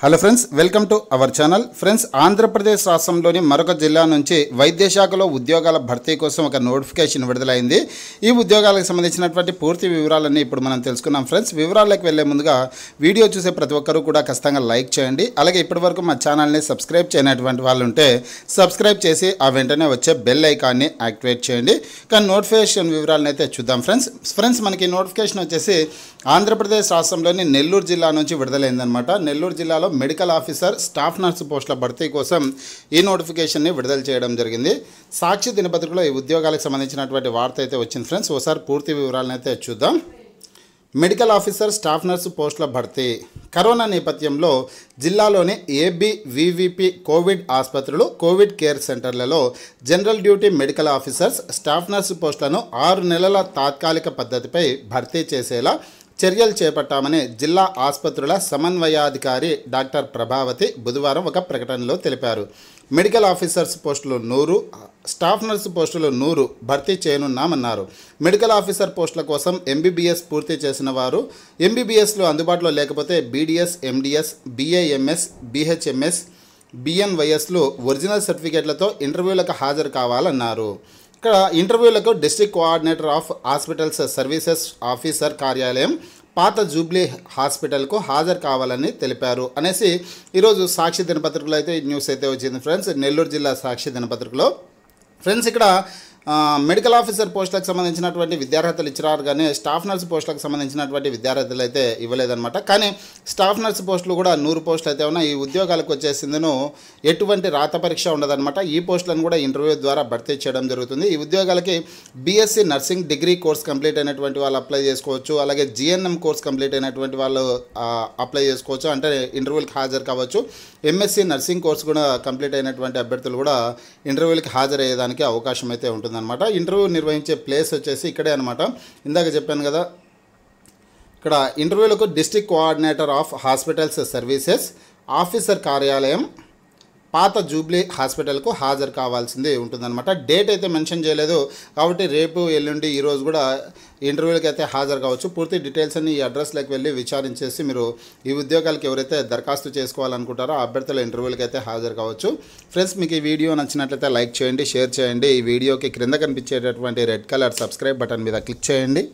hello friends welcome to our channel friends Andhra Pradesh రాష్ట్రంలోని మరొక జిల్లా నుంచి వైద్యశాఖలో ఉద్యోగాల భర్తీ కోసం ఒక నోటిఫికేషన్ విడుదలైంది ఈ ఉద్యోగాలకు సంబంధించినటువంటి పూర్తి వివరాలన్నీ ఇప్పుడు మనం తెలుసుకున్నాం ఫ్రెండ్స్ వివరాలకు వెళ్లే ముందుగా వీడియో చూసే ప్రతి ఒక్కరూ కూడా ఖచ్చితంగా లైక్ చేయండి అలాగే ఇప్పటివరకు మా ఛానల్ని సబ్స్క్రైబ్ చేయనటువంటి వాళ్ళు ఉంటే సబ్స్క్రైబ్ చేసి ఆ వెంటనే వచ్చే బెల్ ఐకాన్ని యాక్టివేట్ చేయండి కానీ నోటిఫికేషన్ వివరాలను అయితే చూద్దాం ఫ్రెండ్స్ ఫ్రెండ్స్ మనకి నోటిఫికేషన్ వచ్చేసి ఆంధ్రప్రదేశ్ రాష్ట్రంలోని నెల్లూరు జిల్లా నుంచి విడుదలైందనమాట నెల్లూరు జిల్లాలో జిల్లాలో మెడికల్ ఆఫీసర్ స్టాఫ్ నర్సు పోస్టుల భర్తీ కోసం ఈ నోటిఫికేషన్ని విడుదల చేయడం జరిగింది సాక్షి దినపత్రికలో ఈ ఉద్యోగాలకు సంబంధించినటువంటి వార్త అయితే వచ్చింది ఫ్రెండ్స్ ఒకసారి పూర్తి వివరాలను అయితే చూద్దాం మెడికల్ ఆఫీసర్ స్టాఫ్ నర్సు పోస్టుల భర్తీ కరోనా నేపథ్యంలో జిల్లాలోని ఏబీ వివిపి కోవిడ్ ఆసుపత్రులు కోవిడ్ కేర్ సెంటర్లలో general duty medical officers staff nurse పోస్టులను ఆరు నెలల తాత్కాలిక పద్ధతిపై భర్తీ చేసేలా చర్యలు చేపట్టామని జిల్లా ఆసుపత్రుల సమన్వయాధికారి డాక్టర్ ప్రభావతి బుధవారం ఒక ప్రకటనలో తెలిపారు మెడికల్ ఆఫీసర్స్ పోస్టులు నూరు స్టాఫ్ నర్సు పోస్టులు నూరు భర్తీ చేయనున్నామన్నారు మెడికల్ ఆఫీసర్ పోస్టుల కోసం ఎంబీబీఎస్ పూర్తి చేసిన వారు ఎంబీబీఎస్లు అందుబాటులో లేకపోతే బీడీఎస్ ఎండిఎస్ బీఏఎంఎస్ బీహెచ్ఎంఎస్ బిఎన్వైఎస్లు ఒరిజినల్ సర్టిఫికేట్లతో ఇంటర్వ్యూలకు హాజరు కావాలన్నారు ఇక్కడ ఇంటర్వ్యూలకు district coordinator of hospitals services officer కార్యాలయం పాత జూబ్లీ హాస్పిటల్కు హాజరు కావాలని తెలిపారు అనేసి ఈరోజు సాక్షి దినపత్రికలో అయితే న్యూస్ అయితే వచ్చింది ఫ్రెండ్స్ నెల్లూరు జిల్లా సాక్షి దినపత్రికలో ఫ్రెండ్స్ ఇక్కడ మెడికల్ ఆఫీసర్ పోస్టులకు సంబంధించినటువంటి విద్యార్హతలు ఇచ్చినారు కానీ స్టాఫ్ నర్స్ పోస్టులకు సంబంధించినటువంటి విద్యార్హతలు అయితే ఇవ్వలేదన్నమాట కానీ స్టాఫ్ నర్స్ పోస్టులు కూడా నూరు పోస్టులు అయితే ఉన్నాయి ఈ ఉద్యోగాలకు వచ్చేసిందను ఎటువంటి రాత పరీక్ష ఉండదన్నమాట ఈ పోస్టులను కూడా ఇంటర్వ్యూ ద్వారా భర్తీ చేయడం జరుగుతుంది ఈ ఉద్యోగాలకి BSc nursing degree course complete అయినటువంటి వాళ్ళు అప్లై చేసుకోవచ్చు అలాగే జిఎన్ఎం కోర్స్ కంప్లీట్ అయినటువంటి వాళ్ళు అప్లై చేసుకోవచ్చు అంటే ఇంటర్వ్యూలకు హాజరు కావచ్చు ఎంఎస్సీ నర్సింగ్ కోర్స్ కూడా కంప్లీట్ అయినటువంటి అభ్యర్థులు కూడా ఇంటర్వ్యూలకు హాజరయ్యేదానికి అవకాశం అయితే ఉంటుంది ఉంటుందన్నమాట ఇంటర్వ్యూ నిర్వహించే ప్లేస్ వచ్చేసి ఇక్కడే అనమాట ఇందాక చెప్పాను కదా ఇక్కడ ఇంటర్వ్యూలకు district coordinator of hospitals services officer కార్యాలయం పాత జూబ్లీ హాస్పిటల్కు హాజరు కావాల్సింది ఉంటుందన్నమాట డేట్ అయితే మెన్షన్ చేయలేదు కాబట్టి రేపు ఎల్లుండి ఈరోజు కూడా ఇంటర్వ్యూలకి అయితే హాజరు కావచ్చు పూర్తి డీటెయిల్స్ అన్ని ఈ అడ్రస్లోకి వెళ్ళి విచారించేసి మీరు ఈ ఉద్యోగాలకు ఎవరైతే దరఖాస్తు చేసుకోవాలనుకుంటారో అభ్యర్థుల ఇంటర్వ్యూలకి అయితే హాజరు కావచ్చు ఫ్రెండ్స్ మీకు ఈ వీడియో నచ్చినట్లయితే లైక్ చేయండి షేర్ చేయండి ఈ వీడియోకి క్రింద కనిపించేటటువంటి రెడ్ కలర్ సబ్స్క్రైబ్ బటన్ మీద క్లిక్ చేయండి